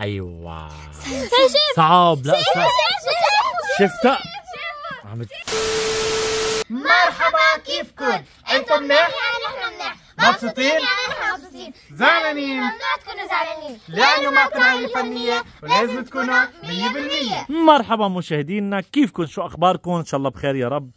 ايوه صعب لا صعب شفتها مرحبا كيفكم؟ انتم منيح؟ يعني نحن منيح مبسوطين؟ يعني نحن مبسوطين زعلانين ممنوع تكونوا زعلانين لانه ما عائله فنيه ولازم تكونوا 100% مرحبا مشاهدينا كيفكم؟ شو اخباركم؟ ان شاء الله بخير يا رب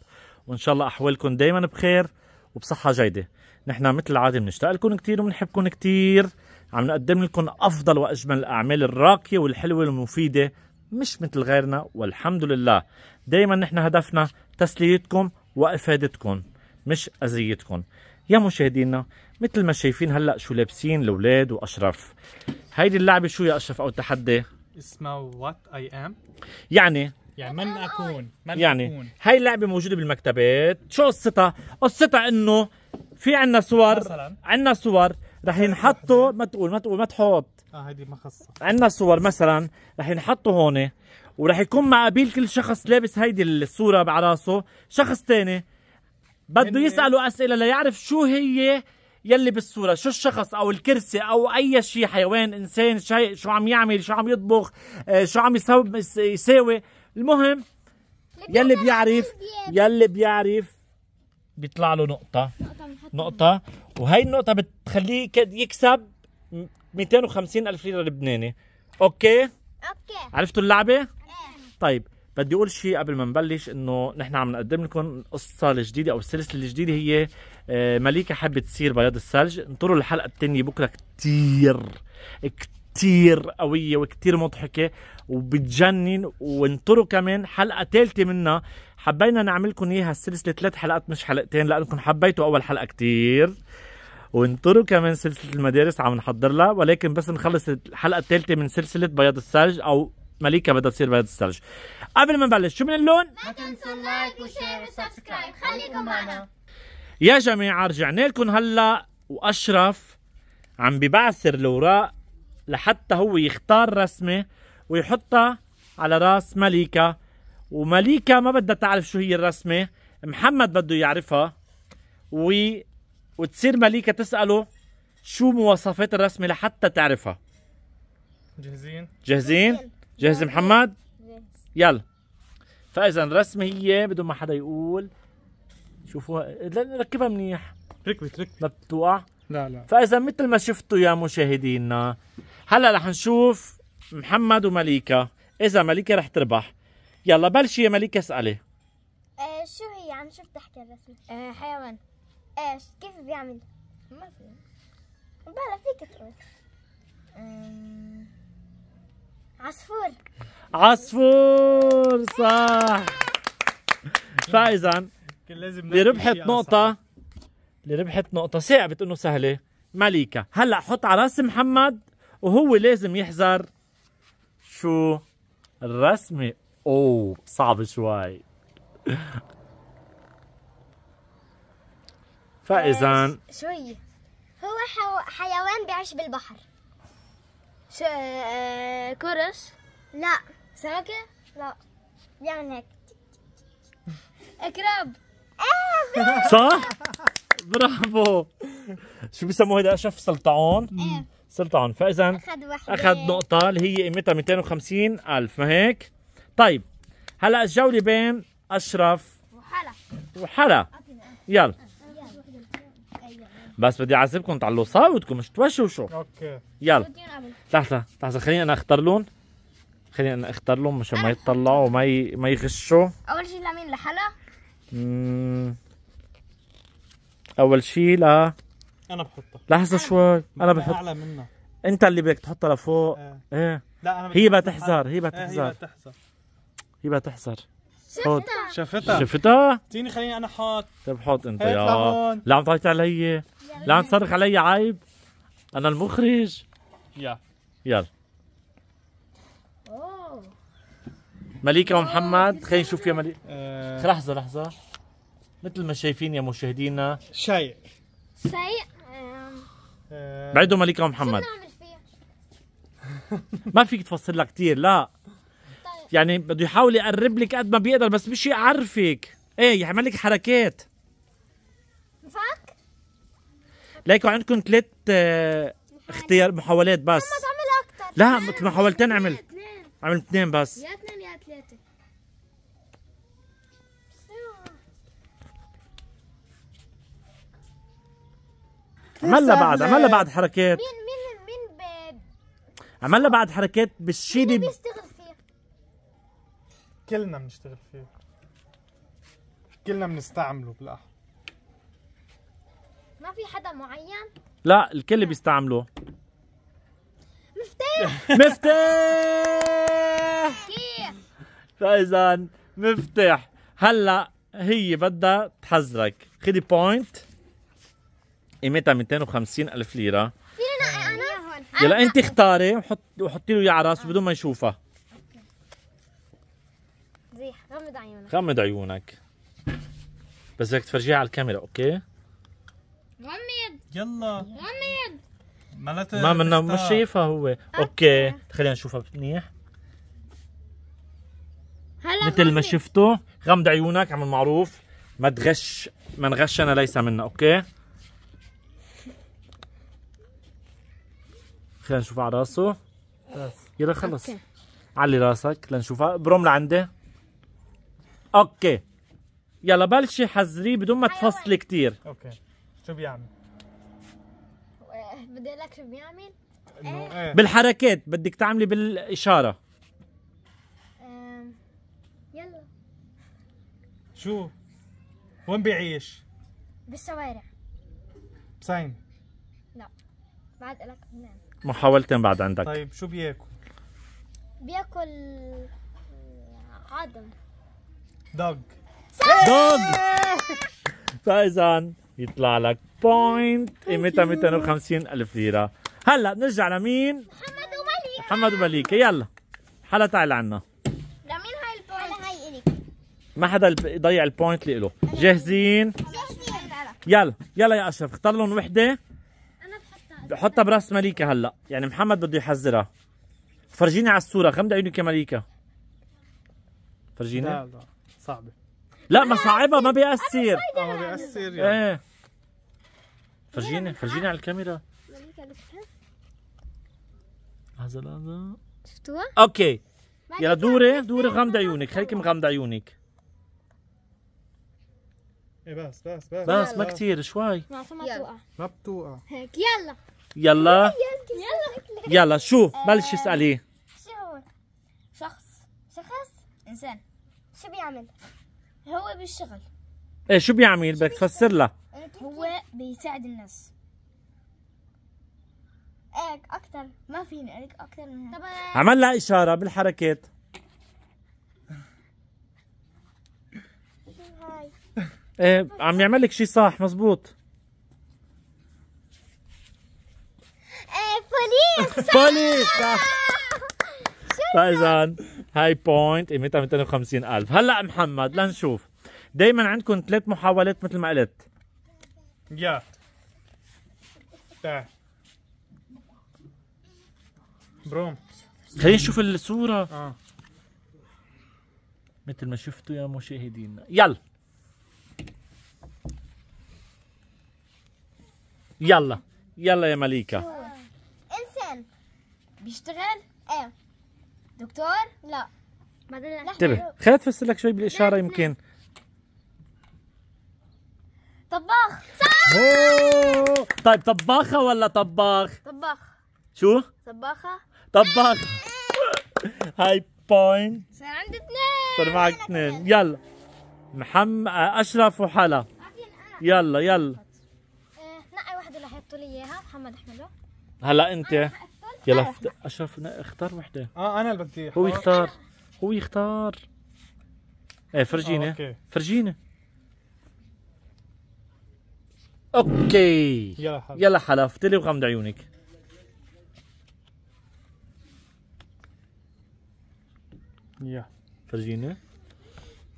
وان شاء الله احوالكم دائما بخير وبصحه جيده نحن مثل العاده بنشتاق لكم كثير وبنحبكم كثير عم نقدم لكم افضل واجمل الاعمال الراقيه والحلوه والمفيده مش مثل غيرنا والحمد لله دائما نحن هدفنا تسليتكم وافادتكم مش اذيتكم يا مشاهدينا مثل ما شايفين هلا شو لابسين الاولاد واشرف هيدي اللعبه شو يا اشرف او التحدي اسمها وات اي ام يعني يعني من اكون من يعني أكون. هاي اللعبه موجوده بالمكتبات شو قصتها قصتها انه في عندنا صور عندنا صور رح ينحطوا ما تقول ما تقول ما تحط اه هيدي ما خصها عندنا صور مثلا رح ينحطوا هون ورح يكون مقابيل كل شخص لابس هيدي الصورة على راسه شخص ثاني بده يسالوا أسئلة ليعرف شو هي يلي بالصورة شو الشخص أو الكرسي أو أي شيء حيوان إنسان شيء شو عم يعمل شو عم يطبخ آه، شو عم يساوي المهم يلي بيعرف يلي بيعرف بيطلع له نقطة نقطة وهي النقطة بتخليه يكسب 250 ألف ليرة لبناني أوكي؟ أوكي عرفتوا اللعبة؟ ايه طيب بدي اقول شيء قبل ما نبلش انه نحن عم نقدم لكم القصه الجديده او السلسله الجديده هي آه، مليكه حابه تصير بياض الثلج انطروا الحلقه الثانيه بكره كثير كتير كتير قوية وكتير مضحكة وبتجنن وانطروا كمان حلقة ثالثة منها حبينا نعملكم اياها السلسلة ثلاث حلقات مش حلقتين لأنكم حبيتوا أول حلقة كتير وانطروا كمان سلسلة المدارس عم نحضر لها ولكن بس نخلص الحلقة الثالثة من سلسلة بياض الثلج أو مليكة بدها تصير بياض الثلج قبل ما نبلش شو من اللون؟ ما تنسوا اللايك وشير وسبسكرايب خليكم معنا يا جماعة رجعنا لكم هلا وأشرف عم ببعثر الأوراق لحتى هو يختار رسمة ويحطها على راس مليكة ومليكة ما بدها تعرف شو هي الرسمة محمد بده يعرفها و... وتصير مليكة تسأله شو مواصفات الرسمة لحتى تعرفها جاهزين؟ جاهزين؟ جاهز محمد؟ يلا فإذا الرسمة هي بدون ما حدا يقول شوفوها ركبها منيح ركبت ركبت ما بتوقع لا لا فاذا مثل ما شفتوا يا مشاهدينا هلا رح نشوف محمد ومليكا اذا مليكا رح تربح يلا بلشي يا مليكا اسألي آه شو هي عن شو بتحكي الرسمة؟ آه حيوان ايش آه، كيف بيعمل؟ ما في بلا فيك تقول آه... عصفور عصفور صح فاذا اللي ربحت نقطة اللي ربحت نقطة ثابت انه سهلة مليكة هلا حط على راس محمد وهو لازم يحذر شو الرسمة اوه صعب شوي فاذا آه، شوي هو حو... حيوان بيعيش بالبحر شو آه، كرش لا سمكة لا يعني هيك كراب آه، صح برافو شو بيسموه هذا اشرف سلطعون ايه سلطعون فاذا اخذ اخذ نقطه اللي هي قيمتها 250 الف ما هيك طيب هلا الجوله بين اشرف وحلا وحلا يلا بس بدي اعذبكم تعلوا صوتكم مش توشوشوا اوكي يلا لحظه لحظه خليني انا اختار لون خليني انا اختار لهم مشان ما يطلعوا وما ي... ما يغشوا اول شيء لمين لحلا؟ اممم اول شيء لا انا بحطها لحظه شوي انا بحط اعلى منها انت اللي بدك تحطها لفوق ايه, ايه. لا انا هي بتحزر هي بتحزر إيه، هي بتحزر هي بتحزر حط شفتها شفتها اعطيني خليني انا حاط طيب حط انت إيه، يا لا عم تعيط علي لا عم تصرخ علي عيب انا المخرج يا يلا مليكة ومحمد خلينا نشوف يا مليكة إيه. لحظة لحظة مثل ما شايفين يا مشاهدينا شيء شيء بعدهم مليكة ومحمد ما فيك تفصل لها كثير لا طيب. يعني بده يحاول يقرب لك قد ما بيقدر بس مش يعرفك ايه يعمل لك حركات فك ليكو عندكم ثلاث آه، اختيار محاولات بس لا محاولتين عمل عمل اثنين بس يا اثنين عملنا بعد عملنا بعد حركات مين مين مين ب... عملنا بعد حركات بالشي اللي بيشتغل فيها؟ كلنا بنشتغل فيه كلنا بنستعمله بالاحرى ما في حدا معين؟ لا الكل بيستعمله مفتاح مفتاح كيف؟ فاذا مفتاح هلا هي بدها تحذرك خدي بوينت قيمتها 250 الف ليره فيني انا يلا انت اختاري وحط وحطي له اياه على راسه بدون ما يشوفها زيح غمض عيونك غمض عيونك بس بدك تفرجيها على الكاميرا اوكي غمض يلا غمض مالت ما منا مش شايفها هو اوكي خلينا نشوفها منيح هلا مثل ما شفتوا غمض عيونك عم معروف ما تغش من غشنا ليس منا اوكي خلينا نشوف على راسه يلا خلص أوكي. علي راسك لنشوفها بروم لعندي اوكي يلا بلشي حزريه بدون ما أيوة. تفصلي كثير اوكي شو بيعمل؟ بدي اقول لك شو بيعمل؟ إيه. إيه. بالحركات بدك تعملي بالاشاره يلا شو؟ وين بيعيش؟ بالشوارع بسين لا بعد لك منين محاولتين بعد عندك طيب شو بياكل؟ بياكل عدم دوغ دوغ فاذا يطلع لك بوينت قيمتها 250 الف ليره هلا بنرجع لمين؟ محمد ومليكة محمد ومليكة يلا حلا تعال عنا لمين هاي البوينت؟ هاي الك ما حدا يضيع البوينت اللي له جاهزين؟ جاهزين يلا يلا يا اشرف اختار لهم وحده حطها براس مليكة هلا يعني محمد بده يحذرها فرجيني على الصورة غمض عيونك يا مليكة فرجيني لا لا صعبة لا ما صعبة ما بيأثر اه ما بيأثر يعني ايه فرجيني فرجيني على الكاميرا هذا هذا شفتوها؟ اوكي يلا دوري دوري غمض عيونك خليك مغمض عيونك ايه بس بس بس بس ما كثير شوي ما بتوقع ما بتوقع هيك يلا يلا يلا شو بلش آه، اسألي شو هو شخص شخص إنسان شو بيعمل هو بالشغل ايه شو بيعمل بدك تفسر لها هو بيساعد الناس هيك اكثر ما فيني هيك اكثر من هيك عمل لها اشاره بالحركات ايه عم يعمل لك شيء صح مزبوط بوليس صح فاذا هاي بوينت قيمتها 250000 هلا محمد لنشوف دائما عندكم ثلاث محاولات مثل ما قلت يا تا بروم خلينا نشوف الصورة اه مثل ما شفتوا يا مشاهدينا يلا يلا يلا يا مليكه بيشتغل؟ ايه دكتور؟ لا انتبه خليها تفسر لك شوي بالاشاره يمكن طباخ صح طيب طباخه ولا طباخ؟ طباخ شو؟ طباخه طباخ هاي بوينت صار عندي اثنين صار معك اثنين يلا محمد اشرف وحلا يلا يلا إيه، نقي وحده اللي حيحطوا لي اياها محمد احمده هلا انت يلا اشرف اختار وحده اه انا اللي بدي هو يختار هو يختار ايه فرجينا آه، أوكي. فرجينا اوكي يلا حلف يلا تلي وغمض عيونك يا فرجينا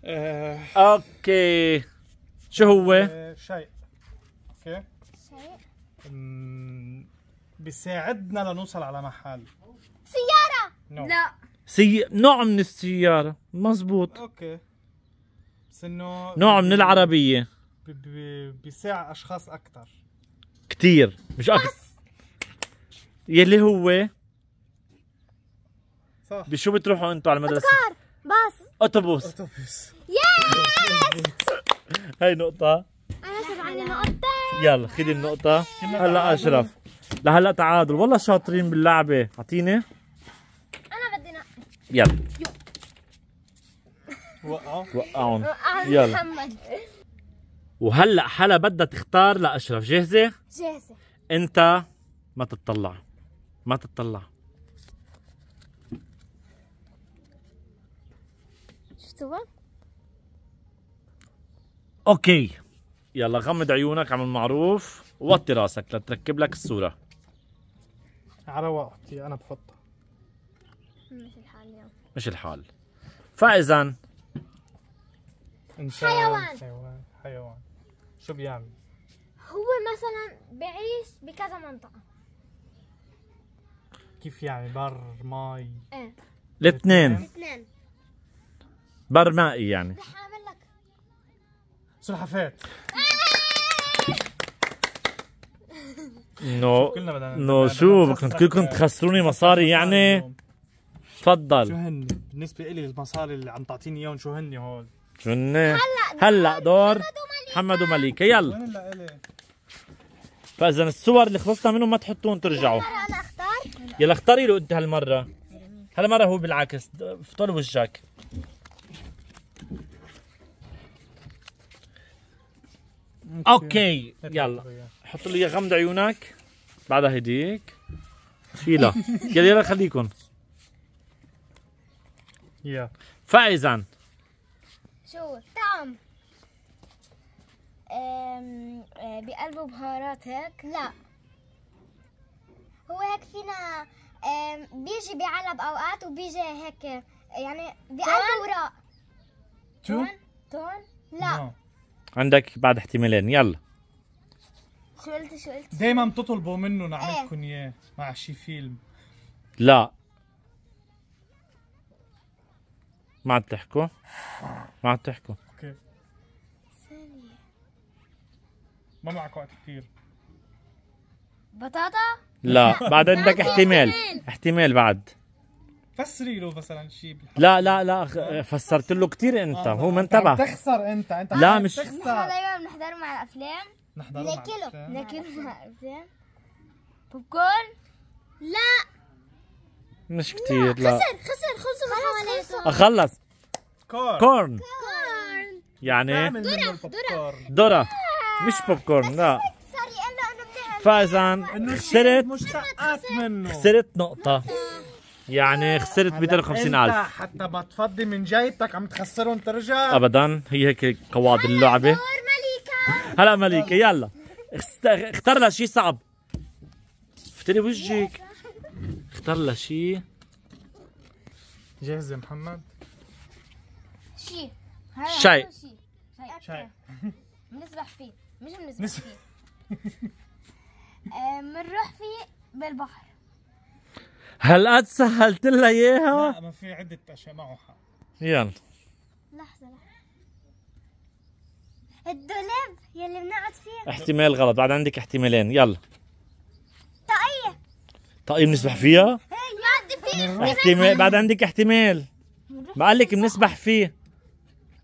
آه. اوكي شو هو؟ آه، شيء اوكي شيء بيساعدنا لنوصل على محل سيارة no. نعم. لا سي... نوع من السيارة مزبوط اوكي بس انه نوع من العربية ب... ب... بيساعد اشخاص اكثر كثير مش اكثر يلي هو صح بشو بتروحوا انتوا على المدرسة؟ بتكار. باص اتوبوس اتوبوس يس هاي نقطة انا صار عندي نقطتين يلا خذي النقطة هلا اشرف لهلا تعادل والله شاطرين باللعبه اعطيني انا بدي نقي يلا وقعوا يلا محمد وهلا حلا بدها تختار لاشرف جاهزه جاهزه انت ما تتطلع ما تتطلع شفتوها اوكي يلا غمض عيونك عم المعروف ووطي راسك لتركب لك الصورة على وقتي أنا بحطها مش الحال اليوم مش الحال فإذا إنسان حيوان حيوان حيوان شو بيعمل؟ هو مثلا بعيش بكذا منطقة كيف يعني بر مي ايه الاثنين الاثنين بر مائي يعني رح أعمل لك سلحفاة نو نو شو كنت كلكم تخسروني مصاري يعني تفضل شو هن بالنسبه لي المصاري اللي عم تعطيني اياهم شو هن هول شو هن هلا دور محمد ومليكه يلا فاذا الصور اللي خلصنا منهم ما تحطوهم ترجعوا انا اختار يلا اختاري له انت هالمره هالمره هو بالعكس فطر وجهك اوكي يلا حط لي غمض عيونك بعدها هديك شيلا يلا يلا خليكم يا فايزا شو طعم أه، بقلبه بهارات هيك لا هو هيك فينا بيجي بعلب اوقات وبيجي هيك يعني بقلبه وراء تون تون لا no. عندك بعد احتمالين يلا دايما بتطلبوا منه نعملكم إيه. اياه مع شي فيلم لا ما عاد تحكوا ما عاد تحكوا اوكي ثانية ما معك وقت كثير بطاطا؟ لا بعد عندك احتمال احتمال بعد فسري له مثلا شيء لا لا لا فسرت له كثير انت آه هو يعني ما انتبه تخسر انت انت لا مش تخسر نحن دايما بنحضره مع الافلام نحضر مع الافلام ناكله الافلام بوب كورن لا مش كثير لا خسر خسر خلص خلص خلص كورن كورن يعني درة درة درة مش بوب كورن لا فاذا خسرت خسرت نقطة يعني خسرت 250 الف حتى ما تفضي من جيبتك عم تخسرهم ترجع ابدا هي هيك قواعد اللعبه مليكة. هلا مليكه يلا اختار لها شيء صعب افتري وجهك اختار لها شيء جاهز يا محمد شيء شيء شيء بنسبح فيه مش بنسبح فيه آه، بنروح فيه بالبحر هل قد سهلت لها اياها؟ لا ما في عدة اشياء معه حق يلا لحظة لحظة الدولاب يلي بنقعد فيه احتمال غلط بعد عندك احتمالين يلا طاقية طاقية بنسبح فيها؟ إيه، احتمال بعد عندك احتمال بقول لك بنسبح فيه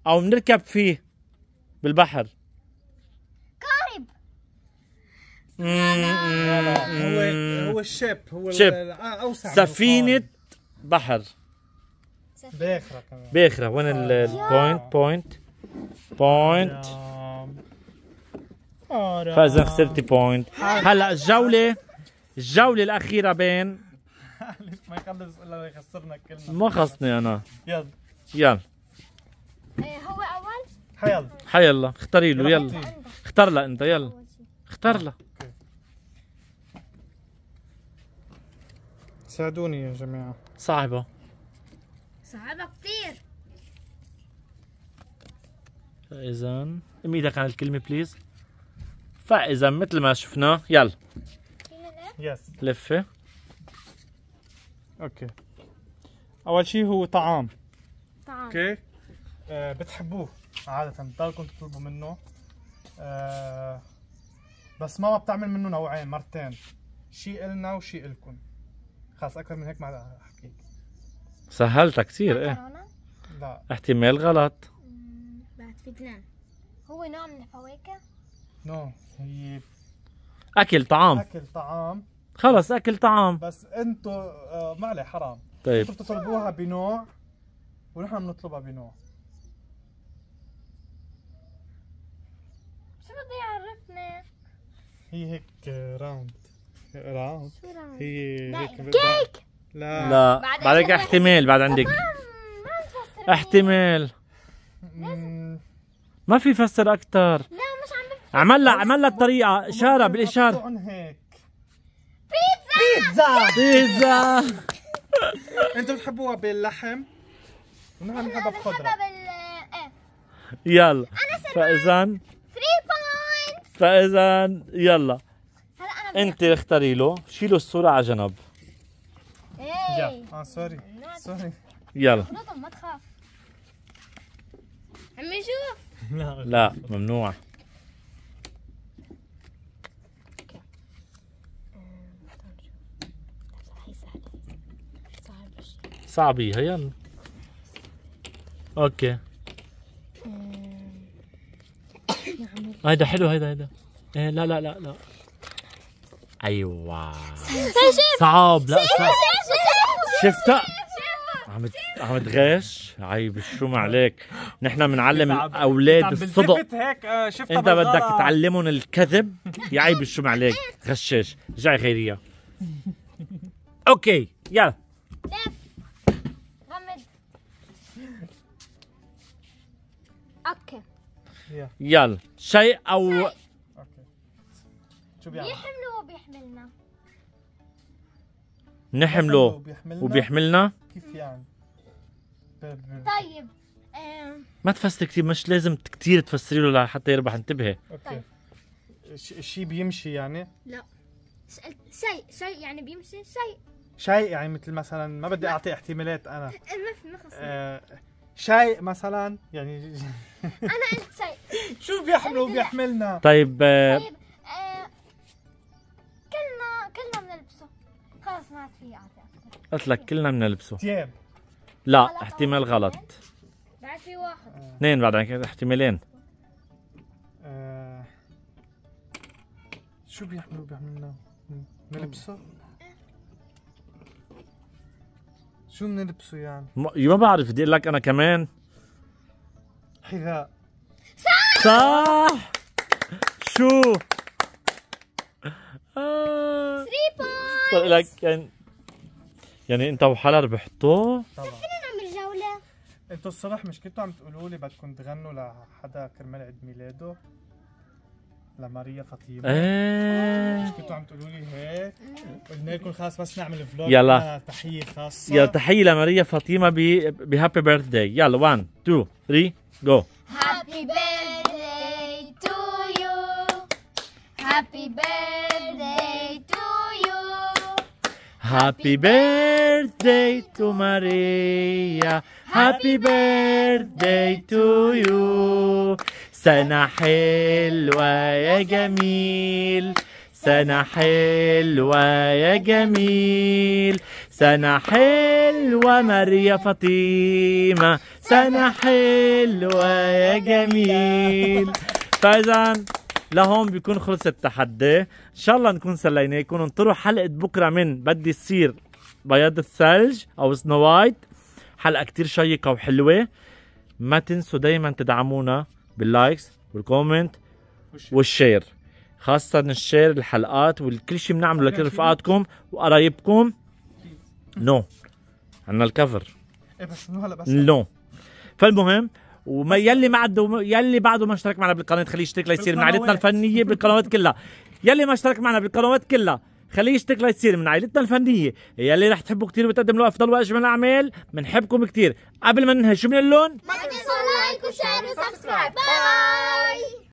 او بنركب فيه بالبحر هو هو الشيب هو شيب. آه، اوسع سفينه بحر باخره كمان باخره وين البوينت بوينت بوينت فاذا خسرتي بوينت هلا الجوله الجوله الاخيره بين ما يخلص الا يخسرنا كلنا ما خصني انا يلا يلا إيه، هو اول حيلا حيلا اختاري له يلا اختار لها انت يلا اختار لها ساعدوني يا جماعة صعبة صعبة كثير فإذا ام ايدك على الكلمة بليز فإذا مثل ما شفنا يلا يس لفة اوكي أول شيء هو طعام طعام اوكي آه بتحبوه عادة بتضلكم تطلبوا منه آه بس ماما بتعمل منه نوعين مرتين شيء إلنا وشيء إلكم خلص اكثر من هيك ما احكي سهلتها كثير ايه لا احتمال غلط بعد فدنان هو نوع من الفواكه؟ نو هي اكل طعام اكل طعام خلص اكل طعام بس انتو آه، ما عليه حرام طيب انتو بتطلبوها بنوع ونحن بنطلبها بنوع شو بده يعرفنا؟ هي هيك راوند آه، رام هي هيك كيك لا لا بعدك احتمال بعد عندك احتمال ما في فسر اكثر لا مش عم بفسر عمل لها عمل لها الطريقه اشاره بالاشاره بيتزا بيتزا بيتزا انتم بتحبوها باللحم ونحن بنحبها بخضره إيه. يلا فاذا 3 بوينت فاذا يلا انت اختاري له شيلوا الصوره على جنب يا إيه. اه سوري نعم. سوري يلا ما تخاف عمي شوف لا ممنوع صعب هي يلا اوكي إيه. هيدا حلو هيدا هيدا ايه لا لا لا لا ايوه صعب لا صعب شفتها عم عم تغش عيب الشوم عليك نحن بنعلم الاولاد الصدق هيك آه، شفتها انت بدك تعلمهم الكذب يا عيب الشوم عليك غشاش جاي غيريها اوكي يلا اوكي يلا شيء او اوكي شو بيعمل؟ نحمله وبيحملنا كيف يعني طيب, طيب، آه، ما تفسري كثير مش لازم كثير تفسري له لحتى يربح انتبهي اوكي الشيء طيب. بيمشي يعني لا شيء شيء يعني بيمشي شيء شيء يعني مثل مثلا ما بدي اعطي احتمالات انا آه، ما في آه، شيء مثلا يعني انا قلت شيء شو بيحمل وبيحملنا طيب, طيب قلت لك كلنا بنلبسه ثياب لا احتمال غلط بعد في واحد اثنين بعد احتمالين آه، شو بيحملوا بيعملنا نلبسه شو بنلبسه يعني؟ ما بعرف بدي اقول لك انا كمان حذاء صح صح شو آه. صار لك يعني يعني انت وحلر بحطوه؟ طبعا نعمل جولة انتوا الصبح مش كنتوا عم تقولوا لي بدكم تغنوا لحدا كرمال عيد ميلاده لماريا فاطمه ايه مش كنتوا عم تقولوا لي هيك إيه. قلنا لكم خلص بس نعمل فلوج يلا تحيه خاصه يلا تحيه لماريا فاطمه بهابي بيرث داي يلا 1 2 3 جو هابي بيرث داي تو يو هابي بيرث Happy birthday to Maria. Happy birthday to you. سنة حلوة يا جميل. سنة حلوة يا جميل سنة حلوة ماريا فاطمة سنة حلوة يا جميل فإذا لهون بيكون خلص التحدي ان شاء الله نكون سليناكم انطروا حلقه بكره من بدي تصير بياض الثلج او سنو وايت حلقه كتير شيقه وحلوه ما تنسوا دايما تدعمونا باللايكس والكومنت والشير خاصة الشير الحلقات والكل شيء بنعمله لكل رفقاتكم وقرايبكم نو no. عنا الكفر ايه بس نو هلا بس نو no. فالمهم وما يلي ما عنده يلي بعده ما اشترك معنا بالقناه خليه يشترك ليصير من عائلتنا الفنيه بالقنوات كلها يلي ما اشترك معنا بالقنوات كلها خليه يشترك ليصير من عائلتنا الفنيه يلي رح تحبوا كثير وتقدم له افضل واجمل اعمال بنحبكم كثير قبل ما ننهي شو بنقول لهم؟ ما تنسوا لايك وشير وسبسكرايب باي